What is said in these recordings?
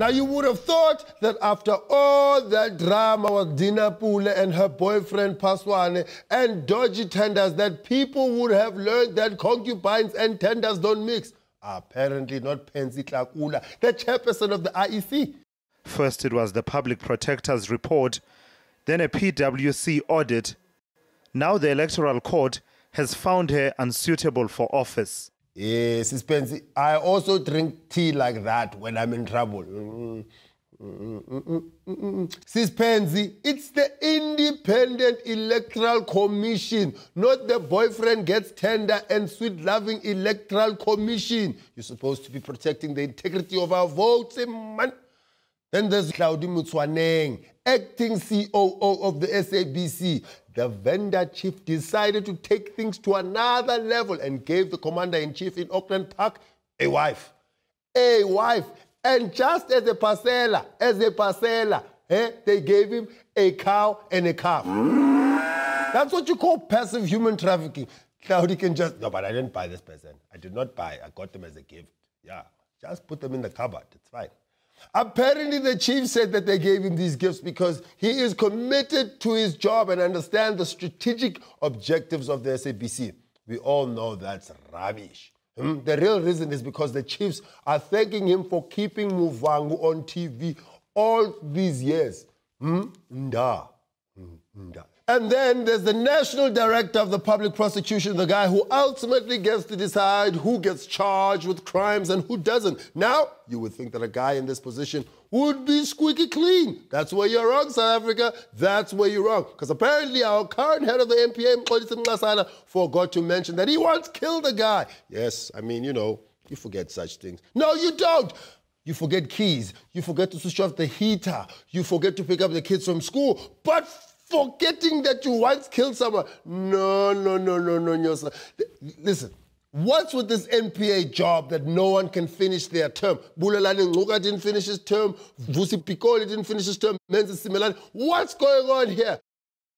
Now, you would have thought that after all that drama with Dina Pule and her boyfriend Paswane and dodgy tenders, that people would have learned that concubines and tenders don't mix. Apparently not Penzi Klakula, the chairperson of the IEC. First, it was the public protector's report, then a PWC audit. Now, the Electoral Court has found her unsuitable for office. Yeah, suspense. I also drink tea like that when I'm in trouble. Mm, mm, mm, mm, mm Suspense, it's the Independent Electoral Commission, not the boyfriend gets tender and sweet loving Electoral Commission. You're supposed to be protecting the integrity of our votes, eh, man. Then there's Claudi Mutswaneng, acting COO of the SABC. The vendor chief decided to take things to another level and gave the commander in chief in Auckland Park a wife. A wife. And just as a parcella, as a parcella, eh, they gave him a cow and a calf. That's what you call passive human trafficking. Claudi can just, no, but I didn't buy this person. I did not buy. I got them as a gift. Yeah. Just put them in the cupboard. It's fine. Apparently, the chief said that they gave him these gifts because he is committed to his job and understands the strategic objectives of the SABC. We all know that's rubbish. Hmm? The real reason is because the chiefs are thanking him for keeping Muvangu on TV all these years. Hmm? Nda. Hmm? Nda. And then there's the national director of the public prosecution, the guy who ultimately gets to decide who gets charged with crimes and who doesn't. Now, you would think that a guy in this position would be squeaky clean. That's where you're wrong, South Africa. That's where you're wrong. Because apparently our current head of the MPA, Mpolisi Mnasana, forgot to mention that he once killed a guy. Yes, I mean, you know, you forget such things. No, you don't. You forget keys. You forget to switch off the heater. You forget to pick up the kids from school. But forgetting that you once killed someone. No, no, no, no, no, no, sir. Listen, What's with this NPA job that no one can finish their term? Bulalani Nguga didn't finish his term. Vusi Piccoli didn't finish his term. Menzi Simelani. What's going on here?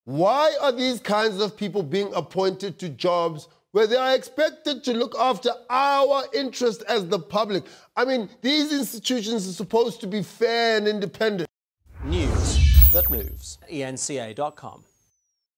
Why are these kinds of people being appointed to jobs where they are expected to look after our interest as the public? I mean, these institutions are supposed to be fair and independent. News that moves. ENCA.com.